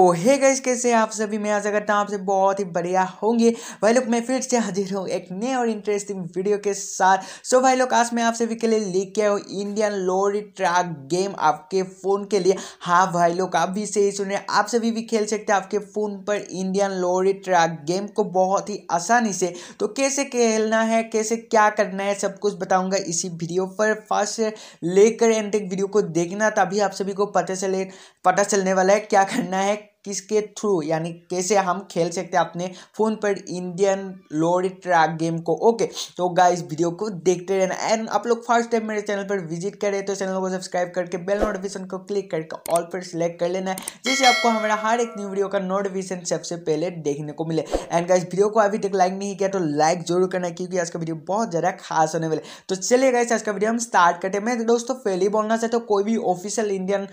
तो hey guys कैसे आप सभी मैं आशा करता तो हूँ आपसे बहुत ही बढ़िया होंगे भाई लोग मैं फिर से हाजिर हूँ एक नए और इंटरेस्टिंग वीडियो के साथ सो so भाई लोग आज मैं आप सभी के लिए लिख के हूँ इंडियन लोरी ट्रैक गेम आपके फ़ोन के लिए हाँ भाई लोग आप भी सही हैं आप सभी भी खेल सकते हैं आपके फ़ोन पर इंडियन लोरी ट्रैक गेम को बहुत ही आसानी से तो कैसे खेलना है कैसे क्या करना है सब कुछ बताऊँगा इसी वीडियो पर फर्स्ट लेकर एंड तक वीडियो को देखना तभी आप सभी को पता चले पता चलने वाला है क्या करना है किसके थ्रू यानी कैसे हम खेल सकते हैं अपने फ़ोन पर इंडियन लोड ट्रैक गेम को ओके तो गाइस वीडियो को देखते रहना एंड आप लोग फर्स्ट टाइम मेरे चैनल पर विजिट करें तो चैनल को सब्सक्राइब करके बेल नोटिफिकेशन को क्लिक करके ऑल पर सिलेक्ट कर लेना है जिससे आपको हमारा हर एक न्यू वीडियो का नोटिफिकेशन सबसे पहले देखने को मिले एंड गाइज वीडियो को अभी तक लाइक नहीं किया तो लाइक जरूर करना क्योंकि आज का वीडियो बहुत ज़्यादा खास होने वाले तो चलिए गाइस आज का वीडियो हम स्टार्ट करते हैं मैं दोस्तों पहले ही बोलना चाहता हूँ कोई भी ऑफिशियल इंडियन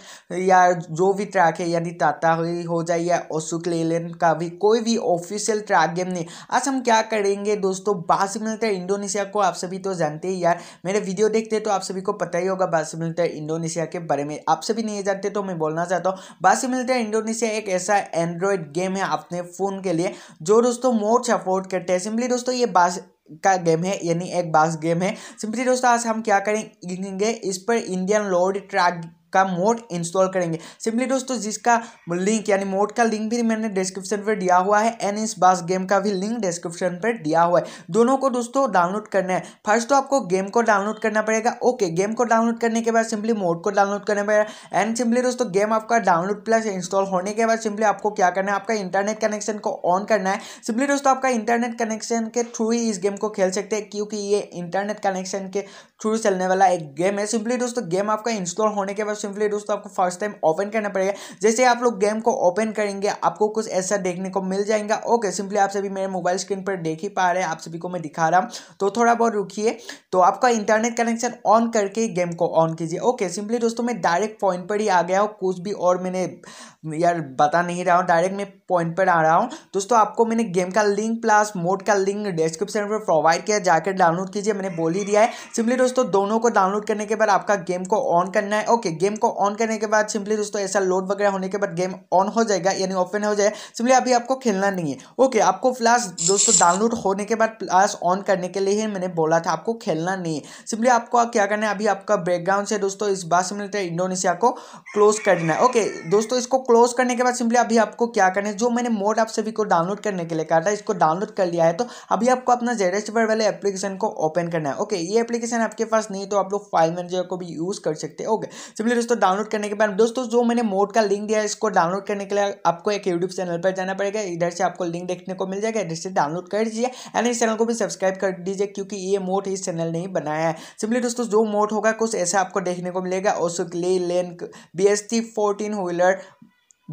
या जो भी ट्रैक है यानी टाटा हुई हो हो जाए या ओसुक लेलन का भी कोई भी ऑफिशियल ट्रैक गेम नहीं आज हम क्या करेंगे दोस्तों बाद मिलता है इंडोनेशिया को आप सभी तो जानते ही यार मेरे वीडियो देखते तो आप सभी को पता ही होगा बाद मिलता है इंडोनेशिया के बारे में आप सभी नहीं जानते तो मैं बोलना चाहता हूँ बाद मिलता है इंडोनेशिया एक ऐसा एंड्रॉयड गेम है अपने फ़ोन के लिए जो दोस्तों मोर सपोर्ट करते हैं सिंपली दोस्तों ये बास का गेम है यानी एक बास गेम है सिंपली दोस्तों आज हम क्या करेंगे इस पर इंडियन लॉर्ड ट्रैक का मोड इंस्टॉल करेंगे सिंपली दोस्तों जिसका लिंक यानी मोड का लिंक भी मैंने डिस्क्रिप्शन पर दिया हुआ है एन इस बास गेम का भी लिंक डिस्क्रिप्शन पर दिया हुआ है दोनों को दोस्तों डाउनलोड करना है फर्स्ट तो आपको गेम को डाउनलोड करना पड़ेगा ओके गेम को डाउनलोड करने के बाद सिंपली मोड को डाउनलोड करना पड़ेगा एंड सिंपली दोस्तों गेम आपका डाउनलोड प्लस इंस्टॉल होने के बाद सिंपली आपको क्या करना है आपका इंटरनेट कनेक्शन को ऑन करना है सिंपली दोस्तों आपका इंटरनेट कनेक्शन के थ्रू ही इस गेम को खेल सकते हैं क्योंकि ये इंटरनेट कनेक्शन के थ्रू चलने वाला एक गेम है सिंपली दोस्तों गेम आपका इंस्टॉल होने के बाद सिंपली दोस्तों आपको फर्स्ट टाइम ओपन करना पड़ेगा जैसे आप लोग गेम को ओपन करेंगे आपको कुछ ऐसा देखने को मिल जाएगा ओके सिंपली आप सभी मेरे मोबाइल स्क्रीन पर देख ही पा रहे हैं आप सभी को मैं दिखा रहा हूँ तो थोड़ा बहुत रुकिए तो आपका इंटरनेट कनेक्शन ऑन करके गेम को ऑन कीजिए ओके सिंपली दोस्तों मैं डायरेक्ट पॉइंट पर ही आ गया हूँ कुछ भी और मैंने यार बता नहीं रहा हूँ डायरेक्ट मैं पॉइंट पर आ रहा हूँ दोस्तों आपको मैंने गेम का लिंक प्लस मोड का लिंक डिस्क्रिप्शन पर प्रोवाइड किया जाकर डाउनलोड कीजिए मैंने बोल ही दिया है सिंपली दोस्तों दोनों को डाउनलोड करने के बाद आपका गेम को ऑन करना है ओके गेम गेम को ऑन करने के बाद सिंपली दोस्तों ऐसा लोड वगैरह होने के बाद गेम ऑन हो जाएगा यानी ओपन हो जाएगा सिंपली अभी आपको खेलना नहीं है ओके आपको फ्लास दोस्तों डाउनलोड होने के बाद फ्लास ऑन करने के लिए ही मैंने बोला था आपको खेलना नहीं है सिंपली आपको क्या करना है अभी आपका बैकग्राउंड से दोस्तों इस बात से मिलते इंडोनेशिया को क्लोज करना है ओके दोस्तों इसको क्लोज करने के बाद सिंपली अभी आपको क्या करना है जो मैंने मोड आप सभी को डाउनलोड करने के लिए कहा था इसको डाउनलोड कर लिया है तो अभी आपको अपना जेडेस्टर वाले एप्लीकेशन को ओपन करना है ओके ये एप्लीकेशन आपके पास नहीं तो आप लोग फाइल मैनेजर को भी यूज़ कर सकते हैं ओके सिंपली दोस्तों डाउनलोड करने के बाद दोस्तों जो मैंने मोड का लिंक दिया है इसको डाउनलोड करने के लिए आपको एक यूट्यूब चैनल पर जाना पड़ेगा इधर से आपको लिंक देखने को मिल जाएगा इधर से डाउनलोड कर दीजिए एंड इस चैनल को भी सब्सक्राइब कर दीजिए क्योंकि ये मोड इस चैनल ने ही बनाया है सिंपली दोस्तों जो मोड होगा कुछ ऐसा आपको देखने को मिलेगा उसके लिए lane B S T fourteen wheeler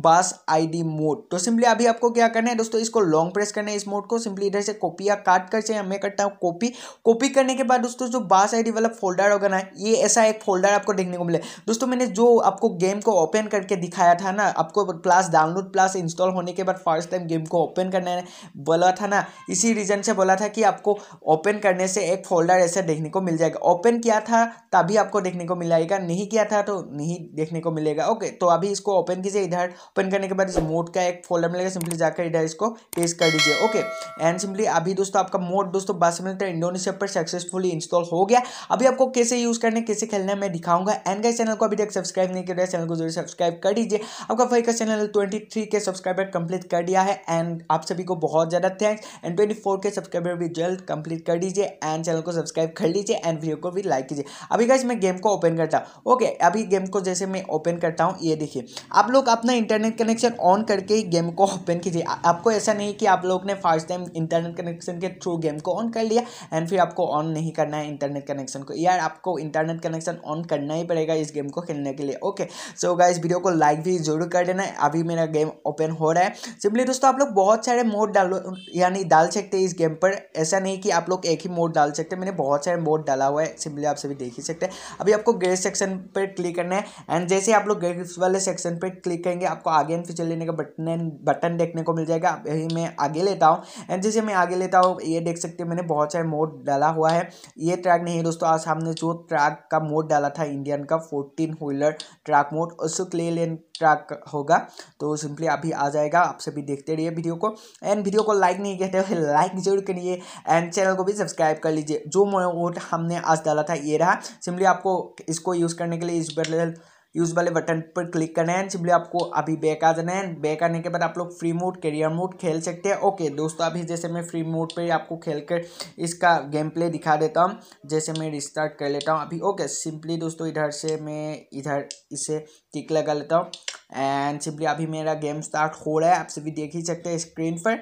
bus ID mod तो सिंपली अभी आपको क्या करना है दोस्तों इसको लॉन्ग प्रेस करना है इस मोड को सिंपली इधर से कॉपी या काट कर चाहिए मैं करता हूँ कॉपी कॉपी करने के बाद दोस्तों जो बास आईडी वाला फोल्डर होगा ना ये ऐसा एक फोल्डर आपको देखने को मिले दोस्तों मैंने जो आपको गेम को ओपन करके दिखाया था ना आपको प्लस डाउनलोड प्लस इंस्टॉल होने के बाद फर्स्ट टाइम गेम को ओपन करने बोला था ना इसी रीजन से बोला था कि आपको ओपन करने से एक फोल्डर ऐसे देखने को मिल जाएगा ओपन किया था तभी आपको देखने को मिलेगा नहीं किया था तो नहीं देखने को मिलेगा ओके तो अभी इसको ओपन कीजिए इधर ओपन करने के बाद इस मोड का एक फोल्डर मिलेगा सिंपली जाकर इधर इसको पेस्ट कर दीजिए ओके एंड सिंपली अभी दोस्तों आपका मोड दोस्तों बात समझ लेते हैं इंडोनेशिया पर सक्सेसफुली इंस्टॉल हो गया अभी आपको कैसे यूज़ करने कैसे खेलना मैं दिखाऊंगा एंड गाइस चैनल को अभी तक सब्सक्राइब नहीं कर किया चैनल तो को जरूर सब्सक्राइब कर दीजिए आपका फाइव का channel twenty K subscriber complete कर दिया है एंड आप सभी को बहुत ज़्यादा thanks and twenty K subscriber भी जल्द कंप्लीट कर दीजिए एंड चैनल को सब्सक्राइब कर लीजिए एंड वीडियो को भी लाइक कीजिए अभी गाइस मैं गेम को ओपन करता हूँ ओके अभी गेम को जैसे मैं ओपन करता हूँ ये देखिए आप लोग अपना इंटर इंटरनेट कनेक्शन ऑन करके ही गेम को ओपन कीजिए आपको ऐसा नहीं कि आप लोग ने फर्स्ट टाइम इंटरनेट कनेक्शन के थ्रू गेम को ऑन कर लिया एंड फिर आपको ऑन नहीं करना है इंटरनेट कनेक्शन को यार आपको इंटरनेट कनेक्शन ऑन करना ही पड़ेगा इस गेम को खेलने के लिए ओके सो इस वीडियो को लाइक भी जरूर कर देना अभी मेरा गेम ओपन हो रहा है सिंपली दोस्तों आप लोग बहुत सारे मोड डालो यानी डाल सकते हैं इस गेम पर ऐसा नहीं कि आप लोग एक ही मोड डाल सकते हैं मैंने बहुत सारे मोड डाला हुआ है सिंपली आप सभी देख ही सकते हैं अभी आपको ग्रेस सेक्शन पर क्लिक करना है एंड जैसे आप लोग ग्रेस वाले सेक्शन पर क्लिक करेंगे आप आपको आगे एंड पीछे लेने का बटन बटन देखने को मिल जाएगा यही मैं आगे लेता हूँ एंड जैसे मैं आगे लेता हूँ ये देख सकते हैं मैंने बहुत सारे मोड डाला हुआ है ये ट्रैक नहीं है दोस्तों आज हमने जो ट्रैक का मोड डाला था इंडियन का फोर्टीन व्हीलर ट्रैक मोड उसको क्ले लेन ट्रैक होगा तो सिंपली अभी आ जाएगा आप सभी देखते रहिए वीडियो को एंड वीडियो को लाइक नहीं कहते हुए लाइक जरूर करिए एंड चैनल को भी सब्सक्राइब कर लीजिए जो मोड हमने आज डाला था ये रहा सिंपली आपको इसको यूज़ करने के लिए इस बदल यूज वाले बटन पर क्लिक करना है सिंपली आपको अभी बैक आ जाना है बैक आने के बाद आप लोग फ्री मोड करियर मोड खेल सकते हैं ओके दोस्तों अभी जैसे मैं फ्री मोड पर आपको खेल कर इसका गेम प्ले दिखा देता हूँ जैसे मैं रिस्टार्ट कर लेता हूँ अभी ओके सिंपली दोस्तों इधर से मैं इधर इसे टिक लगा लेता हूँ एंड सिंपली अभी मेरा गेम स्टार्ट हो रहा है आप सभी देख ही सकते हैं स्क्रीन पर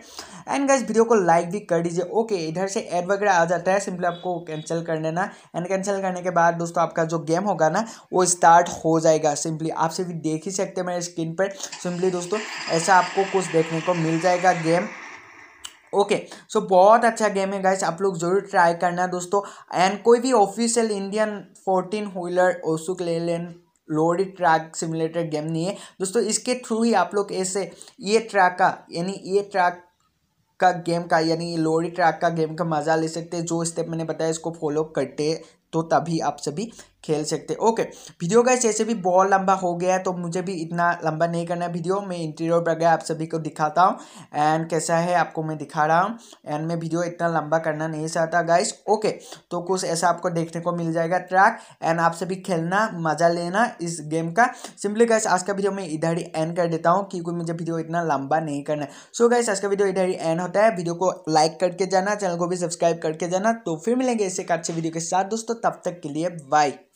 एंड गाइज वीडियो को लाइक भी कर दीजिए ओके इधर से एड वगैरह आ जाता है सिंपली आपको कैंसिल कर लेना एंड कैंसिल करने के बाद दोस्तों आपका जो गेम होगा ना वो स्टार्ट हो जाएगा सिंपली आप सभी देख ही सकते हैं मेरे स्क्रीन पर सिंपली दोस्तों ऐसा आपको कुछ देखने को मिल जाएगा game okay okay, so so बहुत अच्छा गेम है गाइस आप लोग जरूर ट्राई करना दोस्तों एंड कोई भी official Indian fourteen wheeler Ashok Leyland lorry track simulator game नहीं है दोस्तों इसके थ्रू ही आप लोग ऐसे ये ट्रैक का यानी ये ट्रैक का गेम का यानी लोडी ट्रैक का गेम का मज़ा ले सकते हैं जो स्टेप मैंने बताया इसको फॉलो करते तो तभी आप सभी खेल सकते ओके वीडियो का ऐसे भी बहुत लंबा हो गया है तो मुझे भी इतना लंबा नहीं करना है वीडियो मैं इंटीरियर पर गया आप सभी को दिखाता हूँ एंड कैसा है आपको मैं दिखा रहा हूँ एंड मैं वीडियो इतना लंबा करना नहीं चाहता गाइस ओके तो कुछ ऐसा आपको देखने को मिल जाएगा ट्रैक एंड आप सभी खेलना मज़ा लेना इस गेम का सिंपली गाइस आज का वीडियो मैं इधर ही एंड कर देता हूँ क्योंकि मुझे वीडियो इतना लंबा नहीं करना है सो गाइस आज का वीडियो इधर ही एंड होता है वीडियो को लाइक करके जाना चैनल को भी सब्सक्राइब करके जाना तो फिर मिलेंगे ऐसे एक अच्छे वीडियो के साथ दोस्तों तब तक के लिए बाय